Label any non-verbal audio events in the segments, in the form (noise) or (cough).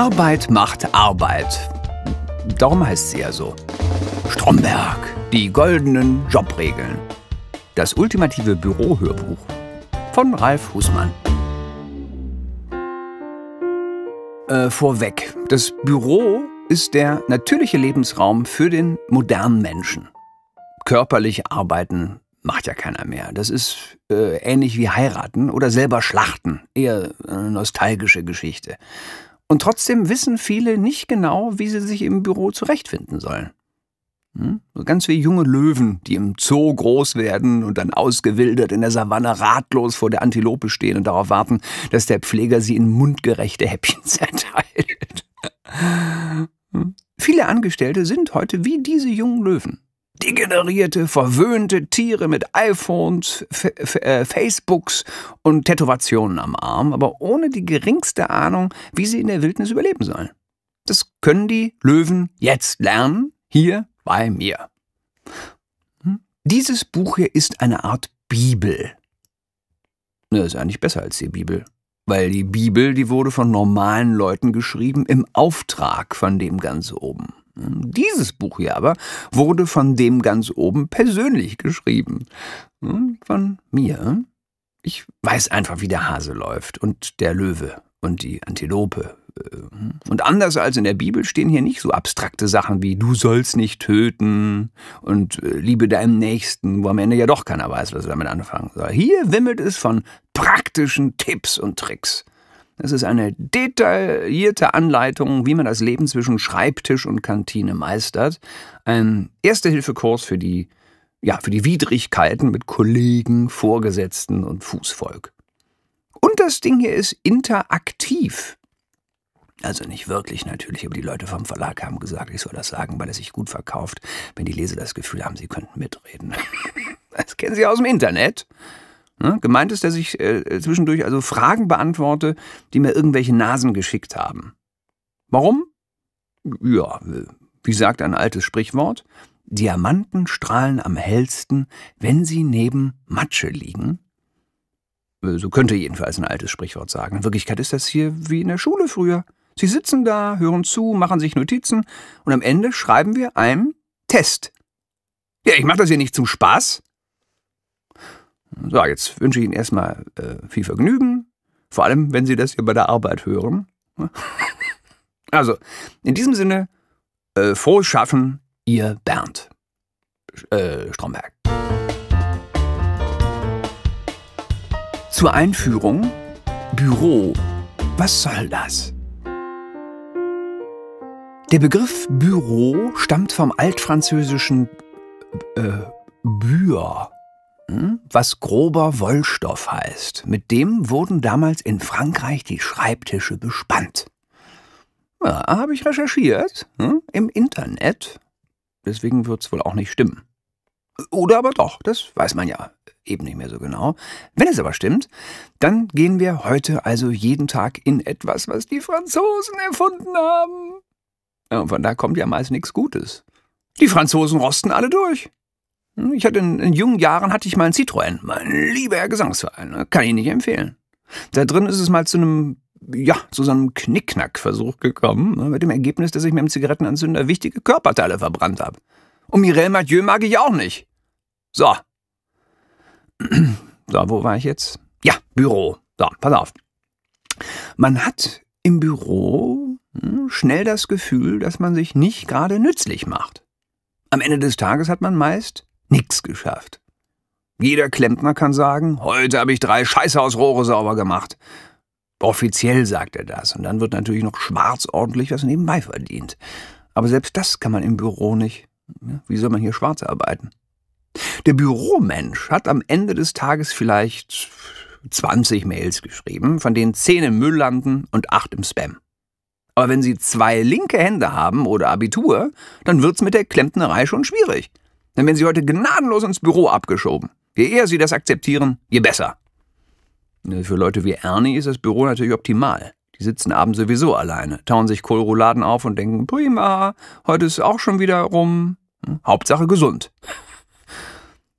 Arbeit macht Arbeit. Darum heißt sie ja so. Stromberg, die goldenen Jobregeln. Das ultimative Bürohörbuch von Ralf Husmann. Äh, vorweg, das Büro ist der natürliche Lebensraum für den modernen Menschen. Körperlich arbeiten macht ja keiner mehr. Das ist äh, ähnlich wie heiraten oder selber schlachten, eher eine nostalgische Geschichte. Und trotzdem wissen viele nicht genau, wie sie sich im Büro zurechtfinden sollen. Hm? ganz wie junge Löwen, die im Zoo groß werden und dann ausgewildert in der Savanne ratlos vor der Antilope stehen und darauf warten, dass der Pfleger sie in mundgerechte Häppchen (laughs) zerteilt. Hm? Viele Angestellte sind heute wie diese jungen Löwen degenerierte, verwöhnte Tiere mit iPhones, F F äh, Facebooks und Tätowationen am Arm, aber ohne die geringste Ahnung, wie sie in der Wildnis überleben sollen. Das können die Löwen jetzt lernen, hier bei mir. Hm? Dieses Buch hier ist eine Art Bibel. Das ist eigentlich besser als die Bibel. Weil die Bibel, die wurde von normalen Leuten geschrieben im Auftrag von dem ganz oben. Dieses Buch hier aber wurde von dem ganz oben persönlich geschrieben. Hm, von mir. Ich weiß einfach, wie der Hase läuft und der Löwe und die Antilope. Äh, und anders als in der Bibel stehen hier nicht so abstrakte Sachen wie du sollst nicht töten und äh, liebe deinem Nächsten, wo am Ende ja doch keiner weiß, was er damit anfangen soll. Hier wimmelt es von praktischen Tipps und Tricks. Es ist eine detaillierte Anleitung, wie man das Leben zwischen Schreibtisch und Kantine meistert. Ein Erste-Hilfe-Kurs für die, ja, für die Widrigkeiten mit Kollegen, Vorgesetzten und Fußvolk. Und das Ding hier ist interaktiv. Also nicht wirklich natürlich, aber die Leute vom Verlag haben gesagt, ich soll das sagen, weil es sich gut verkauft, wenn die Leser das Gefühl haben, sie könnten mitreden. (laughs) Das kennen sie aus dem Internet. Ne? Gemeint ist, dass ich äh, zwischendurch also Fragen beantworte, die mir irgendwelche Nasen geschickt haben. Warum? Ja, äh, wie sagt ein altes Sprichwort, Diamanten strahlen am hellsten, wenn sie neben Matsche liegen. Äh, so könnte jedenfalls ein altes Sprichwort sagen. In Wirklichkeit ist das hier wie in der Schule früher. Sie sitzen da, hören zu, machen sich Notizen und am Ende schreiben wir einen Test. Ja, ich mache das hier nicht zum Spaß. So, jetzt wünsche ich Ihnen erstmal äh, viel Vergnügen, vor allem wenn Sie das hier bei der Arbeit hören. Ne? (laughs) also, in diesem Sinne, äh, frohes Schaffen, Ihr Bernd äh, Stromberg. Zur Einführung, Büro, was soll das? Der Begriff Büro stammt vom altfranzösischen äh, Bür, hm? was grober Wollstoff heißt. Mit dem wurden damals in Frankreich die Schreibtische bespannt. Ja, habe ich recherchiert, hm? im Internet. Deswegen wird es wohl auch nicht stimmen. Oder aber doch, das weiß man ja eben nicht mehr so genau. Wenn es aber stimmt, dann gehen wir heute also jeden Tag in etwas, was die Franzosen erfunden haben. und von da kommt ja meist nichts Gutes. Die Franzosen rosten alle durch. Ich hatte in, in jungen Jahren hatte ich mal einen Citroën, mein lieber Gesangsverein, ne? kann ich nicht empfehlen. Da drin ist es mal zu einem ja, zu so einem Knickknack-Versuch gekommen, ne, mit dem Ergebnis, dass ich mit dem Zigarettenanzünder wichtige Körperteile verbrannt habe. Und Mireille Mathieu mag ich auch nicht. So. So, wo war ich jetzt? Ja, Büro. So, pass auf. Man hat im Büro hm, schnell das Gefühl, dass man sich nicht gerade nützlich macht. Am Ende des Tages hat man meist Nix geschafft. Jeder Klempner kann sagen, heute habe ich drei Scheißhausrohre sauber gemacht. Offiziell sagt er das, und dann wird natürlich noch schwarz ordentlich was nebenbei verdient. Aber selbst das kann man im Büro nicht. Wie soll man hier schwarz arbeiten? Der Büromensch hat am Ende des Tages vielleicht 20 Mails geschrieben, von denen 10 im Müll landen und 8 im Spam. Aber wenn Sie zwei linke Hände haben oder Abitur, dann wird's mit der Klempnerei schon schwierig dann werden Sie heute gnadenlos ins Büro abgeschoben. Je eher Sie das akzeptieren, je besser. Äh, für Leute wie Ernie ist das Büro natürlich optimal. Die sitzen abends sowieso alleine, tauen sich Kohlrouladen auf und denken, prima, heute ist auch schon wieder rum. Hm, Hauptsache gesund.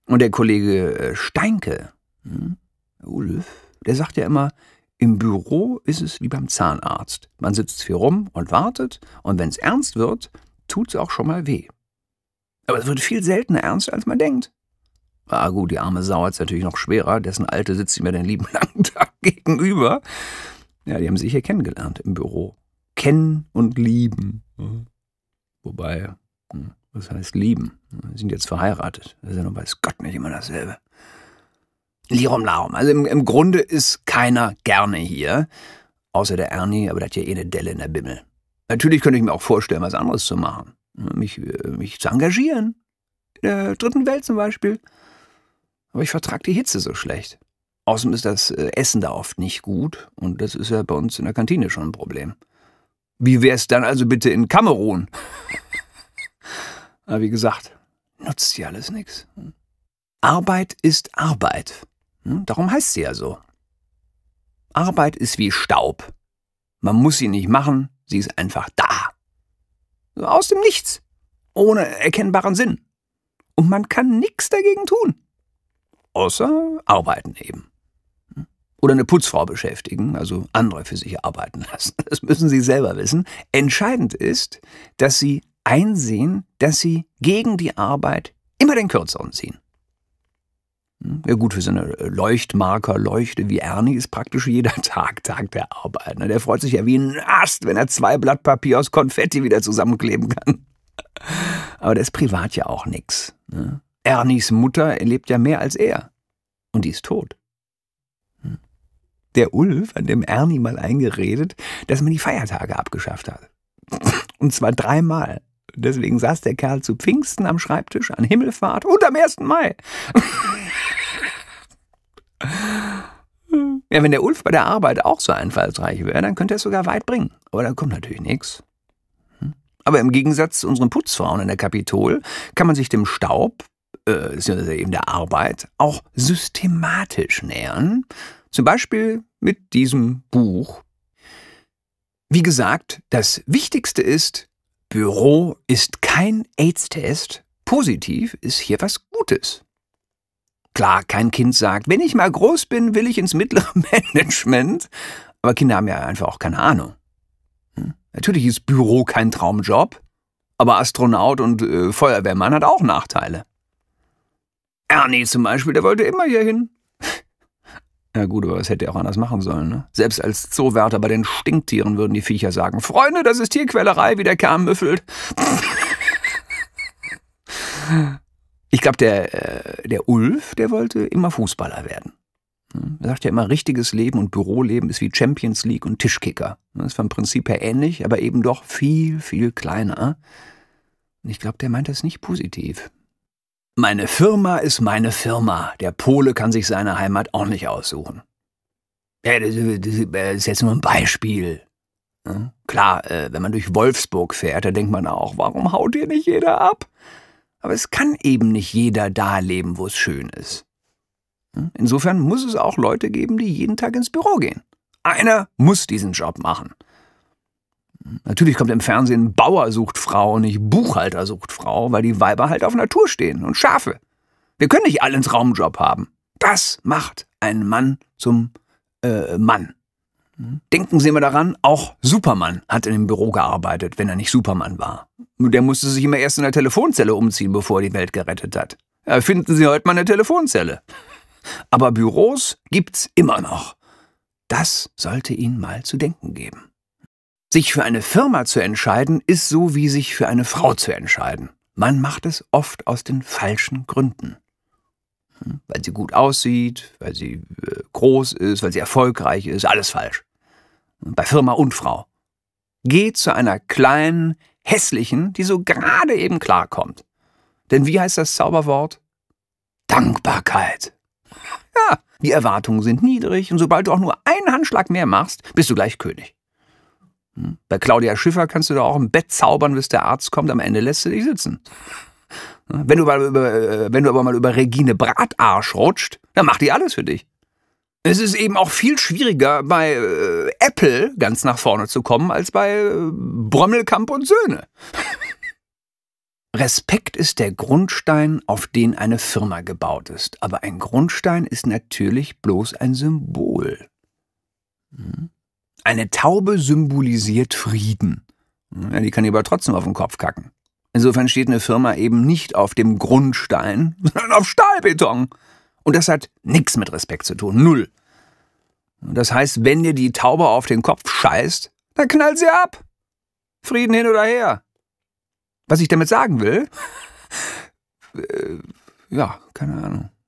Und der Kollege äh, Steinke, hm, Ulf, der sagt ja immer, im Büro ist es wie beim Zahnarzt. Man sitzt hier rum und wartet, und wenn es ernst wird, tut es auch schon mal weh. Aber es wird viel seltener ernst, als man denkt. Ah gut, die arme Sau hat's natürlich noch schwerer, dessen Alte sitzt sie mir den lieben (laughs) langen Tag gegenüber. Ja, die haben sich hier kennengelernt im Büro. Kennen und lieben. Mhm. Wobei, hm, was heißt lieben? Sie sind jetzt verheiratet. Das ist ja nun weiß Gott nicht immer dasselbe. Lirum Larum. Also im, im Grunde ist keiner gerne hier. Außer der Ernie, aber der hat ja eh eine Delle in der Bimmel. Natürlich könnte ich mir auch vorstellen, was anderes zu machen mich, äh, mich zu engagieren. In der dritten Welt zum Beispiel. Aber ich vertrage die Hitze so schlecht. Außerdem ist das äh, Essen da oft nicht gut und das ist ja bei uns in der Kantine schon ein Problem. Wie wäre es dann also bitte in Kamerun? (laughs) Aber wie gesagt, nutzt sie alles nichts. Arbeit ist Arbeit. Hm? Darum heißt sie ja so. Arbeit ist wie Staub. Man muss sie nicht machen, sie ist einfach da. Aus dem Nichts. Ohne erkennbaren Sinn. Und man kann nichts dagegen tun. Außer arbeiten eben. Oder eine Putzfrau beschäftigen, also andere für sich arbeiten lassen. Das müssen sie selber wissen. Entscheidend ist, dass sie einsehen, dass sie gegen die Arbeit immer den Kürzeren ziehen. Ja gut, für so eine Leuchtmarkerleuchte wie Ernie ist praktisch jeder (laughs) Tag Tag der Arbeit. Ne? Der freut sich ja wie ein Ast, wenn er zwei Blatt Papier aus Konfetti wieder zusammenkleben kann. (laughs) Aber das ist privat ja auch nix. Ne? Ernies Mutter lebt ja mehr als er. Und die ist tot. Hm. Der Ulf hat dem Ernie mal eingeredet, dass man die Feiertage abgeschafft hat. (laughs) Und zwar dreimal. Deswegen saß der Kerl zu Pfingsten am Schreibtisch, an Himmelfahrt und am 1. Mai. Ja, wenn der Ulf bei der Arbeit auch so einfallsreich wäre, dann könnte er es sogar weit bringen. Aber da kommt natürlich nichts. Hm? Aber im Gegensatz zu unseren Putzfrauen in der Kapitol kann man sich dem Staub, äh, eben der Arbeit, auch systematisch nähern. Zum Beispiel mit diesem Buch. Wie gesagt, das Wichtigste ist, Büro ist kein AIDS-Test. Positiv ist hier was Gutes. Klar, kein Kind sagt, wenn ich mal groß bin, will ich ins mittlere (laughs) Management. Aber Kinder haben ja einfach auch keine Ahnung. Hm? Natürlich ist Büro kein Traumjob, aber Astronaut und äh, Feuerwehrmann hat auch Nachteile. Ernie zum Beispiel, der wollte immer hier hin. Na (laughs) gut, aber das hätte er auch anders machen sollen. Ne? Selbst als Zoowärter bei den Stinktieren würden die Viecher sagen, Freunde, das ist Tierquälerei, wie der Kerl müffelt. (laughs) Ich glaube, der, äh, der Ulf, der wollte immer Fußballer werden. Hm, er sagt ja immer, richtiges Leben und Büroleben ist wie Champions League und Tischkicker. Das ist vom Prinzip her ähnlich, aber eben doch viel, viel kleiner. Und ich glaube, der meint das nicht positiv. Meine Firma ist meine Firma. Der Pole kann sich seine Heimat auch nicht aussuchen. Ja, das ist jetzt nur ein Beispiel. Hm, klar, äh, wenn man durch Wolfsburg fährt, da denkt man auch, warum haut hier nicht jeder ab? Aber es kann eben nicht jeder da leben, wo es schön ist. Hm? Insofern muss es auch Leute geben, die jeden Tag ins Büro gehen. Einer muss diesen Job machen. Hm? Natürlich kommt im Fernsehen Bauer sucht Frau, nicht Buchhalter sucht Frau, weil die Weiber halt auf Natur stehen und Schafe. Wir können nicht alle einen Traumjob haben. Das macht einen Mann zum äh, Mann. Hm? Denken Sie mal daran, auch Superman hat in dem Büro gearbeitet, wenn er nicht Superman war. Nur Der musste sich immer erst in der Telefonzelle umziehen, bevor er die Welt gerettet hat. Erfinden äh, Sie heute mal eine Telefonzelle. Aber Büros gibt's immer noch. Das sollte Ihnen mal zu denken geben. Sich für eine Firma zu entscheiden, ist so wie sich für eine Frau zu entscheiden. Man macht es oft aus den falschen Gründen. Hm, weil sie gut aussieht, weil sie äh, groß ist, weil sie erfolgreich ist, alles falsch. Bei Firma und Frau. Geh zu einer kleinen, hässlichen, die so gerade eben klarkommt. Denn wie heißt das Zauberwort? Dankbarkeit. Ja, die Erwartungen sind niedrig und sobald du auch nur einen Handschlag mehr machst, bist du gleich König. Hm? Bei Claudia Schiffer kannst du da auch im Bett zaubern, bis der Arzt kommt, am Ende lässt du dich sitzen. Wenn du, über, äh, wenn du aber mal über Regine Bratarsch rutscht, dann macht die alles für dich. Es ist eben auch viel schwieriger, bei äh, Apple ganz nach vorne zu kommen, als bei äh, Brommelkamp und Söhne. (laughs) Respekt ist der Grundstein, auf den eine Firma gebaut ist. Aber ein Grundstein ist natürlich bloß ein Symbol. Hm? Eine Taube symbolisiert Frieden. Ja, die kann aber trotzdem auf den Kopf kacken. Insofern steht eine Firma eben nicht auf dem Grundstein, (laughs) sondern auf Stahlbeton. Und das hat nichts mit Respekt zu tun, null. Und das heißt, wenn dir die Taube auf den Kopf scheißt, dann knallt sie ab. Frieden hin oder her. Was ich damit sagen will? (laughs) äh, ja, keine Ahnung.